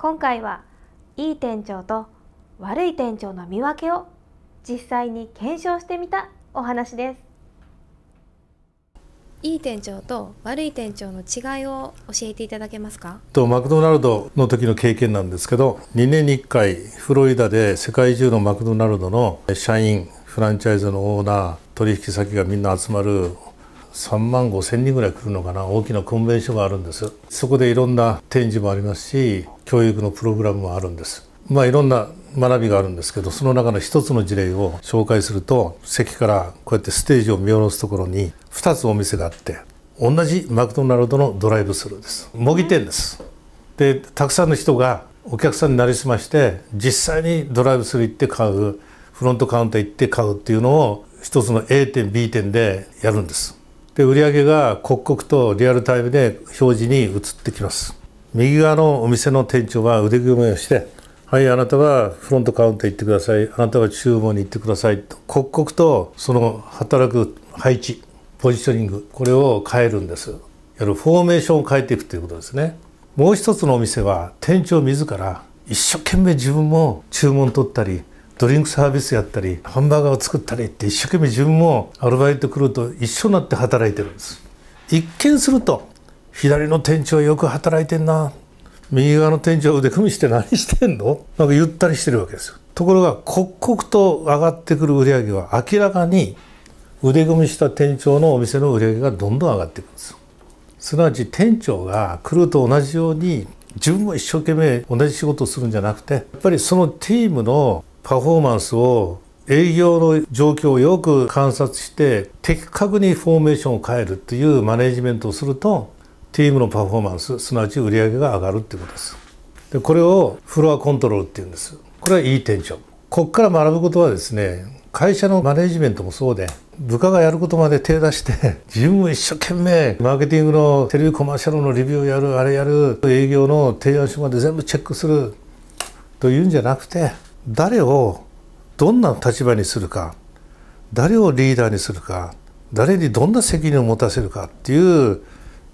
今回はいい店長と悪い店長の見分けを実際に検証してみたお話ですいい店長と悪い店長の違いを教えていただけますかとマクドナルドの時の経験なんですけど2年に1回フロリダで世界中のマクドナルドの社員フランチャイズのオーナー取引先がみんな集まる3万5千人ぐらい来るのかな大きなコンベンションがあるんですそこでいろんな展示もありますし教育のプログラムもあるんですまあいろんな学びがあるんですけどその中の一つの事例を紹介すると席からこうやってステージを見下ろすところに2つお店があって同じマクドナルドのドライブスルーです模擬店ですでたくさんの人がお客さんになりすまして実際にドライブスルー行って買うフロントカウンター行って買うっていうのを一つの A 点 B 点でやるんですで売上が刻々とリアルタイムで表示に移ってきます右側のお店の店長は腕組みをしてはいあなたはフロントカウンター行ってくださいあなたは厨房に行ってくださいと刻々とその働く配置ポジショニングこれを変えるんですやるフォーメーションを変えていくということですねもう一つのお店は店長自ら一生懸命自分も注文取ったりドリンクサービスやったりハンバーガーを作ったりって一生懸命自分もアルバイト来ると一緒になって働いてるんです一見すると左の店長よく働いてんな右側の店長腕組みして何してんのなんか言ったりしてるわけですよところが刻々と上がってくる売り上げは明らかに腕組みした店長のお店の売り上げがどんどん上がっていくんですすなわち店長が来ると同じように自分も一生懸命同じ仕事をするんじゃなくてやっぱりそのチームのパフォーマンスを営業の状況をよく観察して的確にフォーメーションを変えるというマネジメントをするとチームのパフォーマンスすなわち売り上げが上がるっていうことですでこれをフロアコントロールっていうんですこれはいい店長ここから学ぶことはですね会社のマネジメントもそうで部下がやることまで手出して 自分も一生懸命マーケティングのテレビコマーシャルのレビューやるあれやる営業の提案書まで全部チェックするというんじゃなくて誰をどんな立場にするか誰をリーダーにするか誰にどんな責任を持たせるかっていう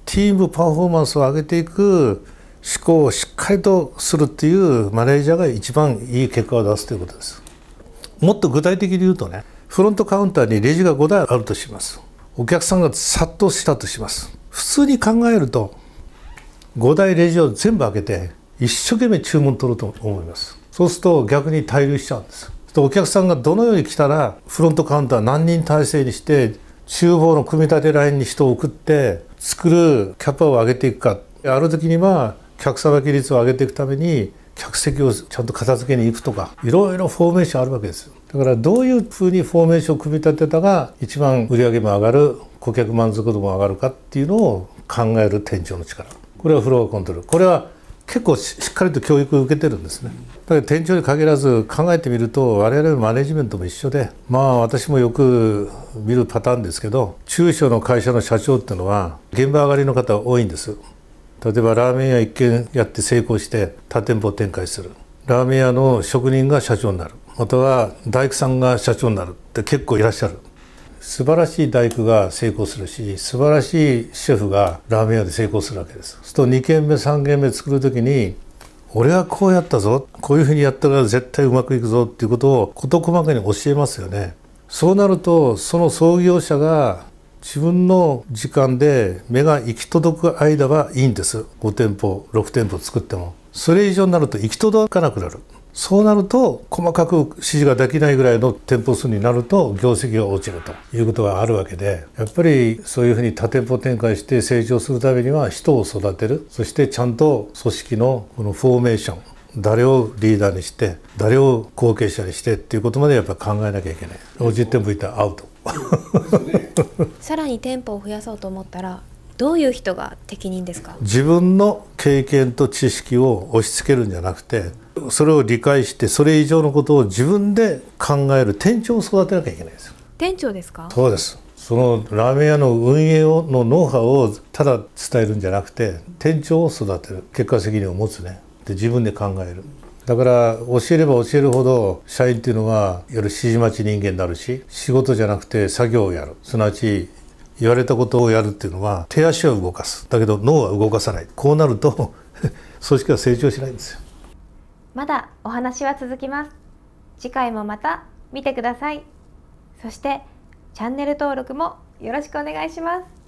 チームパフォーマンスを上げていく思考をしっかりとするっていうマネージャーが一番いい結果を出すということです。もっと具体的に言うとねフロントカウンターにレジが5台あるとしますお客さんが殺到したとします普通に考えると5台レジを全部開けて一生懸命注文取ると思いますそうすると逆に滞留しちゃうんですお客さんがどのように来たらフロントカウンター何人体制にして厨房の組み立てラインに人を送って作るキャパを上げていくかある時には客ばき率を上げていくために客席をちゃんと片付けに行くとかいろいろフォーメーションあるわけですだからどういうふうにフォーメーションを組み立てたが一番売り上げも上がる顧客満足度も上がるかっていうのを考える店長の力これはフロアコントロールこれは結構しっかりと教育を受けてるんですねだから店長に限らず考えてみると我々のマネジメントも一緒でまあ私もよく見るパターンですけど中小の会社の社長っていうのは現場上がりの方多いんです例えばラーメン屋一軒やって成功して他店舗展開するラーメン屋の職人が社長になるまたは大工さんが社長になるって結構いらっしゃる素晴らしい大工が成功するし素晴らしいシェフがラーメン屋で成功するわけですそうすると2軒目3軒目作る時に俺はこうやったぞこういうふうにやったら絶対うまくいくぞっていうことを事細かに教えますよねそうなるとその創業者が自分の時間で目が行き届く間はいいんです5店舗6店舗作ってもそれ以上になると行き届かなくなるそうなると細かく指示ができないぐらいの店舗数になると業績が落ちるということがあるわけでやっぱりそういうふうに多店舗展開して成長するためには人を育てるそしてちゃんと組織のこのフォーメーション誰をリーダーにして誰を後継者にしてっていうことまでやっぱ考えなきゃいけない50店舗いったらアウトさらに店舗を増やそうと思ったらどういう人が適任ですか自分の経験と知識を押し付けるんじゃなくてそれを理解してそれ以上のことを自分で考える店長を育てなきゃいけないです店長ですかそうですそのラーメン屋の運営をのノウハウをただ伝えるんじゃなくて店長を育てる結果責任を持つねで自分で考えるだから教えれば教えるほど社員っていうのは夜指示待ち人間になるし仕事じゃなくて作業をやるすなわち言われたことをやるっていうのは手足は動かすだけど脳は動かさないこうなると 組織は成長しないんですよまだお話は続きます次回もまた見てくださいそしてチャンネル登録もよろしくお願いします